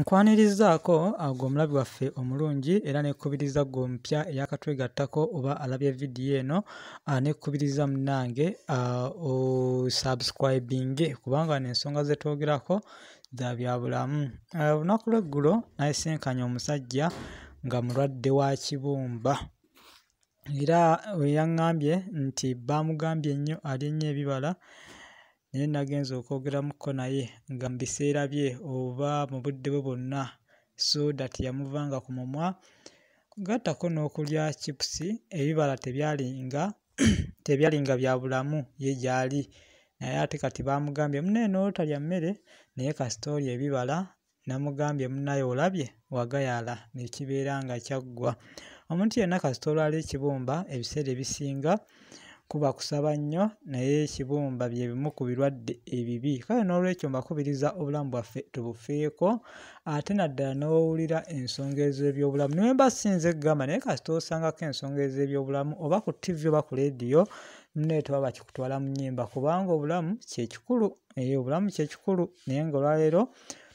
nkwanirizaako agwo omulabi waffe omulungi era nekubiriza gompya eyakatwegattako oba alabya evidiyo eno nekubiriza munange osubscribing kubanga nensonga zetwogerako zabyabulamu olunaku lweggulo nayisinkanya omusajja nga mulwadde wa kibumba era weyaŋŋambye nti bamugambye nnyo ali ennyo ebibala naye nagenza okwogeramuko naye nga mu biseera bye oba mu budde bwe bwonna soda tiyamuvanga ku mumwa gattako n'okulya kipusi ebibala tebyalinga bya bulamu ye gyali naye ate kati bamugambye muneeno otalya mmere naye kasitoli ebibala namugambye munaye olabye wagayala nekibeera nga kyaggwa omuntu yenna kasitoli ala ekibumba ebiseera ebisinga kuba kusaba nnyo naye ekibumba bye bimu ku birwadde ebibi kale n'olwekyo mbakubiriza obulamu bwaffe tubufeeko ate naddala n'owulira ensonga ez'ebyobulamu niwe mbasinze egamba naye kasi tosangako ensonga ez'ebyobulamu oba ku ttivi oba ku leediyo munee tuba bakikutwala mu nnyimba kubanga obulamu kyekikulu ey obulamu kyekikulu naye ngaolwaleero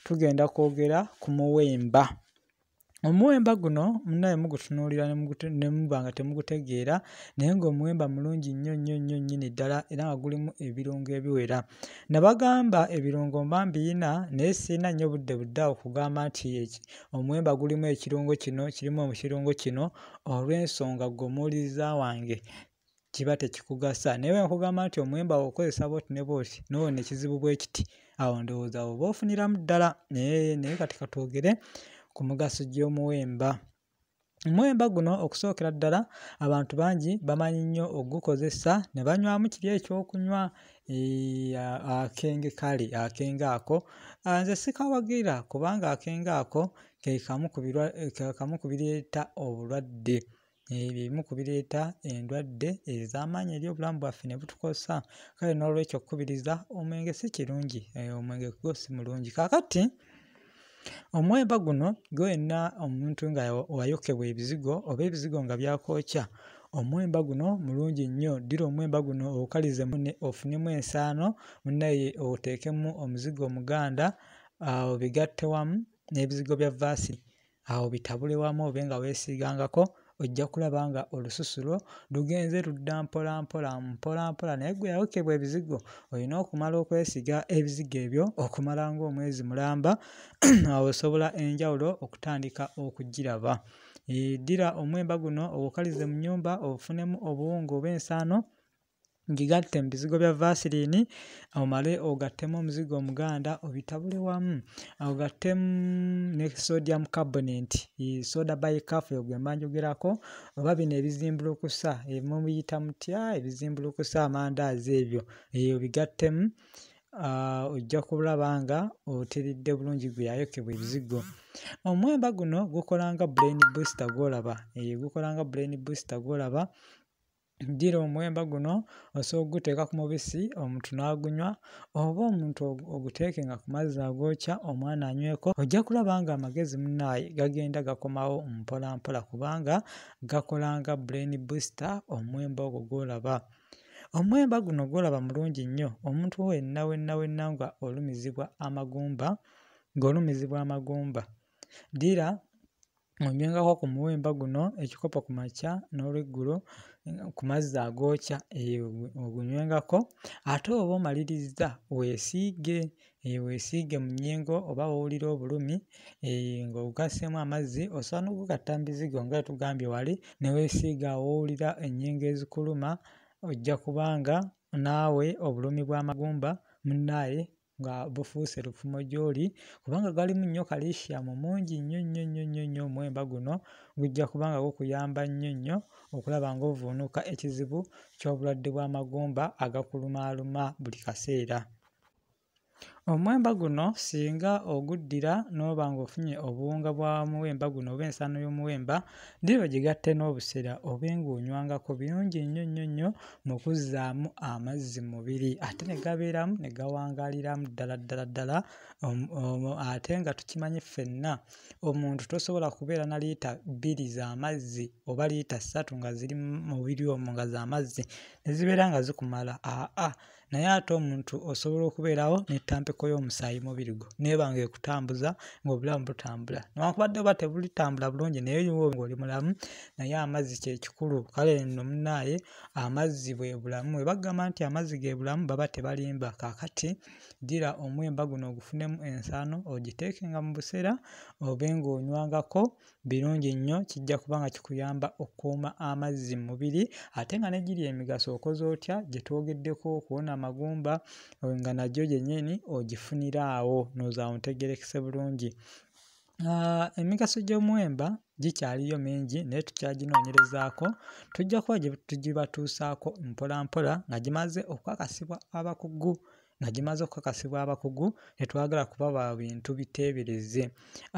tugenda kwogera ku muwemba omuwemba guno munaye mugutunuulira nemuba nga temugutegeera naye ngaomuwemba mulungi nnyo nnyo nnyo nnyini ddala era nga gulimu ebirungo ebiwera nabagamba ebirungo mba mbiina naye siina nnyo budde buddeawo okugamba nti omuwemba gulimu ekirungo kino kirimu omukirungo kino olw'ensonga gwe omuwuliriza wange kiba tekikugasa naye wenkugamba nti omuwemba wokozesa bwoti ne bwoti nowona ekizibu bwekiti awo ndowooza oba ofuniramu ddala naye naye kati katwogere ku mugaso gy'omuwemba omuwemba guno okusookera ddala abantu bangi bamanyi nnyo ogukozesa ne banywamu kiri ekyokunywa eh, akenge kale akenge ako nze sikawagira kubanga akenge ako kekamu kubireeta obulwadde ebimu eh, kubireeta endwadde ezamaanyi eri obulamu bwaffe ne butukosa kale n'olwekyo okukubiriza omwenge si kirungi eh, omwenge gwo si mulungi kakati omwemba guno gwena omuntu nga wayokebwa ebizigo oba ebizigo nga byakokya omwemba guno mulungi nnyo ddira omwemba guno owukalize ofunemu ensaano munaye oteekemu omuzigo omuganda awo bigatte wamu n'ebizigo bya vaasi awo bitabule wamu obe nga weesigangako ojja kulaba nga olususulo lugenze ludda mpolampola mpolampola naye gwe yawokebwa ebizigo olina okumala okwesiga ebizigo ebyo okumala ngaomwezi mulamba awosobola enjawulo okutandika okugiraba ddira omwemba guno ogukalize mu nyumba obufunemu obuwunga obw'ensaano ngigatta ebizigo bya vasiriini omale ogattemu omuzigo omuganda obitabule wamu ogattemu ne sodium carbonat soda bicafe ogwembanjogerako oba bino ebizimbulukusa ebimu biyita mutya ebizimbulukusa amandaazi ebyo eyo bigattemu ojja kulaba nga oteridde bulungi gwe yayokebwa ebizigo omwemba guno gukolanga brain booster golaba gukolanga brain booster golaba ddira omuwemba guno osobola oguteeka ku mubisi omuntu n'agunywa oba omuntu oguteeke nga ku mazzi agookya omwana anyweko ojja kulaba nga amagezi munaayi gagenda gakomawo mpolampola kubanga gakolanga brain booster omuwemba ogwo gwolaba omuwemba guno gwolaba mulungi nnyo omuntu wenna wenna wenna nga olumizibwa amagumba ng'olumizibwa amagumba ddira Onywengako ku muwemba guno ekikopo ku makya n'olweggulo ku mazzi agookya ogunywengako ate oba omaliriza weesiige eh, weesiige mu nnyingo oba wowulira obulumi eh, ng'ogaseemu amazzi osobola n'okugatta mbizigo nga tugambye wali ne weesiiga awowulira ennyingo ezikuluma ojja kubanga naawe obulumi bw'amagumba munaaye nga bufuuse lufumo gy'oli kubanga galimu nnyo kalisiyamu mungi nnyo nnyo nnyo nnyo nnyo omwemba guno gujja kuba nga gukuyamba nnyo nnyo okulaba ng'ovuunuka ekizibu ky'obulwadde bw'amagumba agakulumaaluma buli kaseera Omuwemba guno singa oguddira n'oba ng'ofunye obuwunga bwa muwemba guno oba ensaano y'omuwemba ddiro gigatte n'obusera obe ng'onywangako birungi nnyo nnyo nnyo mu kuzzaamu amazzi mubiri ate ne gabeeramu ne gawangaliramu ddala ddala ddala ate nga tukimanyi ffenna omuntu tosobola kubeera na liita bbiri z'amazzi oba liita ssatu nga ziri mu mubiri omwo nga z'amazzi ne zibeera nga zikumala aa ah, ah. naye ate omuntu osobola okubeerawo nettampeko y'omusaayi mubiri gwo naye bange ekutambuza ngaobulamu butambula newankubadde oba tebulitambula bulungi naye ng'oli mulamu naye amazzi kyekikulu kale nno munaaye amazzi bwe bulamu webagamba nti amazzi ge bulamu baba tebalimba kaakati gira omwemba guno ogufunemu ensaano ogiteekenga mu buseera obe ng'onywangako birungi nnyo kijja kuba nga kikuyamba okukuuma amazzi mu mubiri ate nga negiri emigaso okoze otya gye twogeddeko okuwona amagumba nga nagyo gyennyini ogifunira awo noza ontegerekese bulungi ah, emigaso gy'omuwemba gikyaliyo mingi naye tukyaginoonyerezaako tujja kuba tugibatuusaako mpolampola nga gimaze okukakasibwa abakugu nga gimaze okukakasibwa abakugu netwagala kuba ba bintu biteebereze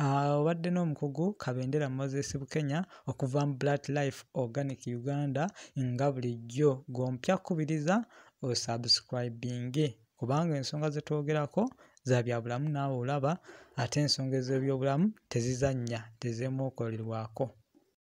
ah, obadde n'omukugu kabendera moses bukenya okuva mu blood life organic uganda nga bulijjo gompya kkubiriza osubscribinge kubanga ensonga zetwogerako za byabulamu naawe olaba ate ensonga ez'ebyobulamu tezizannya tezeemu okolerwako